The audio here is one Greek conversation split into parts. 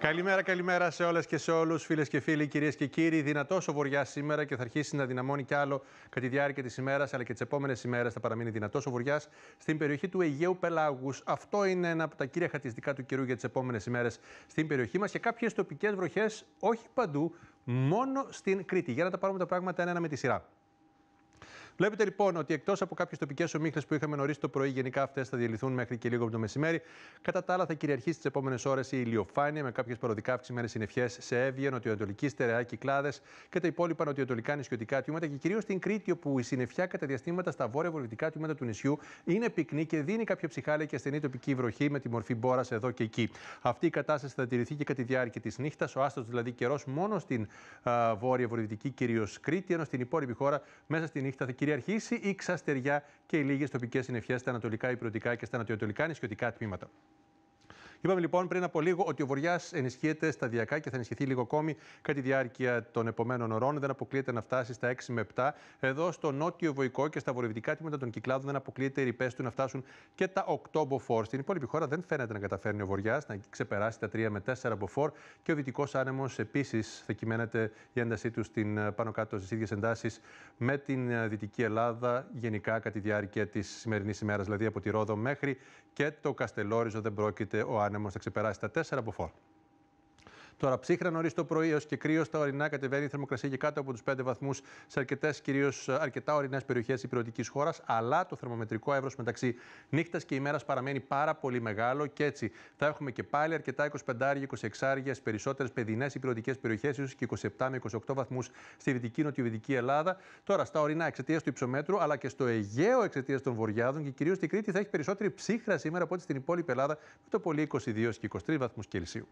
Καλημέρα, καλημέρα σε όλες και σε όλους, φίλες και φίλοι, κυρίες και κύριοι. Δυνατό ο βορειά σήμερα και θα αρχίσει να δυναμώνει κι άλλο κατά τη διάρκεια της ημέρας αλλά και τις επόμενες ημέρες θα παραμείνει δυνατός ο βορειά στην περιοχή του Αιγαίου Πελάγους. Αυτό είναι ένα από τα κύρια χατιστικά του καιρού για τις επόμενες ημέρες στην περιοχή μας και κάποιες τοπικές βροχές, όχι παντού, μόνο στην Κρήτη. Για να τα πάρουμε τα πραγματα ένα-ένα με τη σειρά. Βλέπετε λοιπόν ότι εκτός από κάποιες τοπικές ομίχλες που είχαμε νωρίς το πρωί, γενικά αυτές θα διαλυθούν μέχρι και λίγο από το μεσημέρι. Κατά τα άλλα, θα κυριαρχήσει τις επόμενες ώρες η ηλιοφάνεια με κάποιες παροδικά αυξημένες συννεφιές σε Εύγεια, νοτιοανατολική, στερεά, κυκλάδες και τα υπόλοιπα νοτιοανατολικά νησιωτικά τμήματα και κυρίως στην Κρήτη, όπου η συνεφιά κατά διαστήματα στα βόρεια-βορειοδυτικά τμήματα του νησιού είναι πυκνή και δίνει κάποια ψυχάλια και ασθενή τοπική βροχή με τη μορφή μπόρας εδώ και εκεί. Αυτή η κατάσταση θα τηρηθεί και κατά τη διάρκεια της νύχτας. Ο άστος δηλαδή καιρός μόνο στην βορεια βολυτική κυρίως Κρήτη, ενώ στην υπόλοιπη χώρα μέσα στη νύχτα θα κυριαρχήσει η ξαστεριά και οι λίγες τοπικές συννεφιές στα ανατολικά, υπηρετικά και στα ανατολικά νησιωτικά τμήματα. Είπαμε λοιπόν πριν από λίγο ότι ο Βορειά ενισχύεται σταδιακά και θα ενισχυθεί λίγο ακόμη κατά τη διάρκεια των επομένων ωρών. Δεν αποκλείεται να φτάσει στα 6 με 7. Εδώ στο νότιο βοϊκό και στα βορειοδυτικά τμήματα των κυκλάδων δεν αποκλείεται οι ρηπές του να φτάσουν και τα 8 μποφόρ. Στην υπόλοιπη χώρα δεν φαίνεται να καταφέρνει ο Βορειά να ξεπεράσει τα 3 με 4 μποφόρ και ο δυτικός άνεμος επίσης θα κυμαίνεται η έντασή του στην ε, πάνω κάτω στις ίδιες εντάσεις με την ε, Δυτική Ελλάδα γενικά κατά τη διάρκεια της σημερινής ημέρας, δηλαδή από τη Ρόδο μέχρι και το Καστελόριζο δεν πρόκειται ο άνεμο θα ξεπεράσει τα 4 μποφόρ. Τώρα ψύχρα νωρίς το πρωί έως και κρύος στα ορεινά κατεβαίνει η θερμοκρασία και κάτω από τους 5 βαθμούς σε αρκετά ορεινές περιοχές υπηρετική χώρας. Αλλά το θερμομετρικό εύρος μεταξύ νύχτας και ημέρας παραμένει πάρα πολύ μεγάλο και έτσι θα έχουμε και πάλι αρκετά 25 26 περισσότερες παιδινές υπηρετικέ περιοχές, ίσως και 27 με 28 βαθμούς στη δυτική νοτιοδυτική Ελλάδα. Τώρα στα ορεινά εξαιτίας του υψομέτρου αλλά και στο Αιγαίο εξαιτίας των βορειάδων και κυρίως στην Κρήτη θα έχει περισσότερη ψύχρα σήμερα από ό,τι στην υπόλοιπη Ελλάδα με το πολύ 22 και 23 βαθμούς Κελσίου.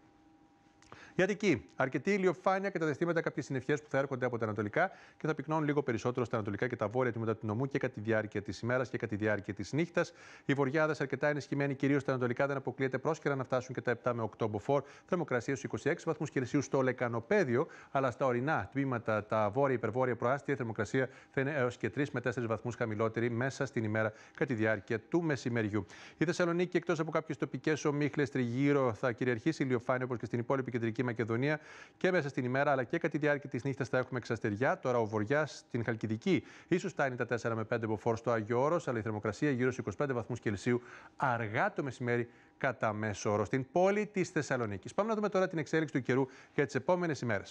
Η Αττική. Αρκετή ηλιοφάνεια και τα δεστήματα κάποιες συννεφιές που θα έρχονται από τα ανατολικά και θα πυκνώνουν λίγο περισσότερο στα ανατολικά και τα βόρεια του νομού και κατά τη διάρκεια της ημέρας και κατά τη διάρκεια της νύχτας. Οι βορειάδε αρκετά ενισχυμένοι κυρίως στα ανατολικά δεν αποκλείεται πρόσκαιρα να φτάσουν και τα 7 με 8 μποφόρ. Θερμοκρασία στους 26 βαθμούς Κελσίου στο λεκανοπέδιο, αλλά στα ορεινά τμήματα, τα βόρεια υπερβόρεια προάστια, η θερμοκρασία θα είναι έως και 3 με 4 βαθμούς χαμηλότερη μέσα στην ημέρα κατά τη διάρκεια του μεσημεριού. Η Θεσσαλονίκη εκτός από κάποιες τοπικές ομίχλες τριγύρω θα κυριαρχήσει ηλιοφάνεια όπως και στην υπόλοιπη κεντρική Μακεδονία και μέσα στην ημέρα αλλά και κατά τη διάρκεια της νύχτας θα έχουμε εξαστεριά. Τώρα ο Βοριάς στην Χαλκιδική ίσως είναι τα 4 με 5 μποφόρ στο Άγιο Όρος, αλλά η θερμοκρασία γύρω στους 25 βαθμούς Κελσίου αργά το μεσημέρι κατά μέσο όρο στην πόλη της Θεσσαλονίκης. Πάμε να δούμε τώρα την εξέλιξη του καιρού για τις επόμενες ημέρες.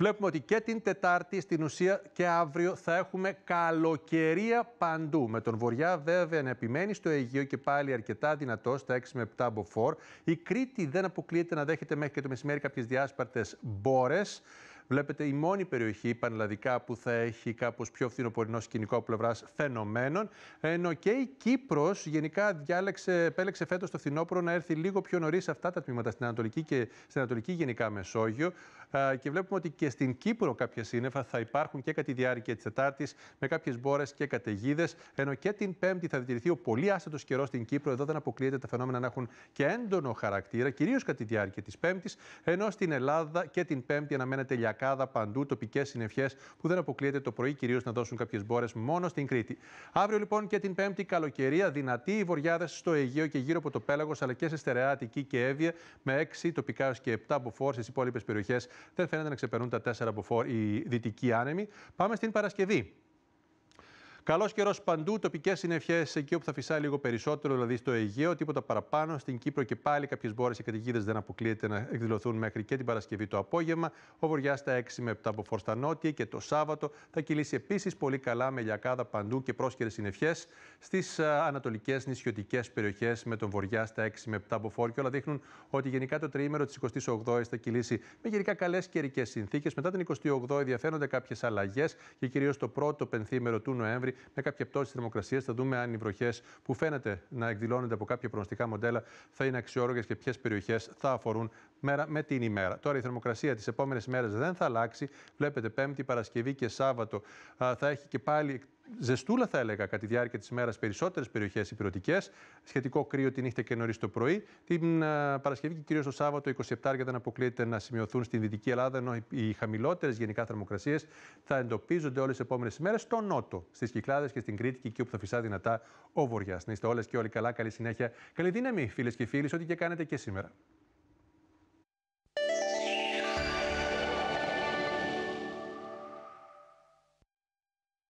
Βλέπουμε ότι και την Τετάρτη στην ουσία και αύριο θα έχουμε καλοκαιρία παντού. Με τον Βοριά βέβαια να επιμένει στο Αιγείο και πάλι αρκετά δυνατό στα 6 με 7 μποφόρ. Η Κρήτη δεν αποκλείεται να δέχεται μέχρι και το μεσημέρι κάποιες διάσπαρτες μπόρες. Βλέπετε η μόνη περιοχή πανελλαδικά που θα έχει κάπως πιο φθινοπορεινό σκηνικό από πλευράς φαινομένων. Ενώ και η Κύπρος γενικά διάλεξε, επέλεξε φέτος το φθινόπωρο να έρθει λίγο πιο νωρίς αυτά τα τμήματα στην Ανατολική και στην Ανατολική γενικά Μεσόγειο. Ε, και βλέπουμε ότι και στην Κύπρο κάποια σύννεφα θα υπάρχουν και κατά τη διάρκεια της Τετάρτης με κάποιες μπόρες και καταιγίδες. Ενώ και την Πέμπτη θα διατηρηθεί ο πολύ άστατος καιρός στην Κύπρο. Εδώ δεν αποκλείεται τα φαινόμενα να έχουν και έντονο χαρακτήρα, κυρίως κατά τη διάρκεια της Πέμπτης. Ενώ στην Ελλάδα και την Πέμπτη αναμένεται λιακάδα παντού, τοπικές συννεφιέ που δεν αποκλείεται το πρωί κυρίως να δώσουν κάποιες μπόρες μόνο στην Κρήτη. Αύριο λοιπόν και την Πέμπτη καλοκαιρία, δυνατή οι βορειάδε στο Αιγαίο και γύρω από το πέλαγος αλλά και σε στερεά Αττική και Εύβοια με 6 τοπικά και 7 μποφόρ στι υπόλοιπες περιοχές δεν φαίνεται να ξεπερνούν τα 4 4 οι δυτικοί άνεμοι. Πάμε στην Παρασκευή. Καλός καιρός παντού, τοπικές συνευχέ εκεί όπου θα φυσάει λίγο περισσότερο, δηλαδή στο Αιγαίο, τίποτα παραπάνω. Στην Κύπρο και πάλι κάποιες μπόρες και καταιγίδες δεν αποκλείεται να εκδηλωθούν μέχρι και την Παρασκευή το απόγευμα. Ο βορειά στα 6 με 7 από φορστα νότια και το Σάββατο θα κυλήσει επίσης πολύ καλά με λιακάδα παντού και πρόσχερε συνευχέ στις ε, ανατολικές νησιωτικές περιοχές με τον βορειά στα 6 με 7 από φόρ. Και όλα δείχνουν ότι γενικά το τριήμερο τη 28η θα κυλήσει με γενικά καλές καιρικές συνθήκες. Μετά την 28η διαφαίνονται κάποιες αλλαγές και κυρίως το πρώτο πενθήμερο του Νοέμβρη με κάποια πτώση της θερμοκρασίας. Θα δούμε αν οι βροχές που φαίνεται να εκδηλώνονται από κάποια προγνωστικά μοντέλα θα είναι αξιόλογες και ποιες περιοχές θα αφορούν μέρα με την ημέρα. Τώρα η θερμοκρασία τις επόμενες μέρες δεν θα αλλάξει. Βλέπετε Πέμπτη, Παρασκευή και Σάββατο θα έχει και πάλι ζεστούλα, θα έλεγα, κατά τη διάρκεια της ημέρας περισσότερες περιοχές υπηρετικές. Σχετικό κρύο τη νύχτα και νωρίς το πρωί. Την Παρασκευή και κυρίως το Σάββατο, 27 άρια δεν αποκλείεται να σημειωθούν στην Δυτική Ελλάδα, ενώ οι χαμηλότερες γενικά θερμοκρασίες θα εντοπίζονται όλες τις επόμενες ημέρες στο Νότο, στις Κυκλάδες και στην Κρήτη και εκεί όπου θα φυσά δυνατά ο Βοριάς. Να είστε όλες και όλοι καλά. Καλή συνέχεια. Καλή δύναμη, φίλες και φίλοι, ό,τι και κάνετε και σήμερα.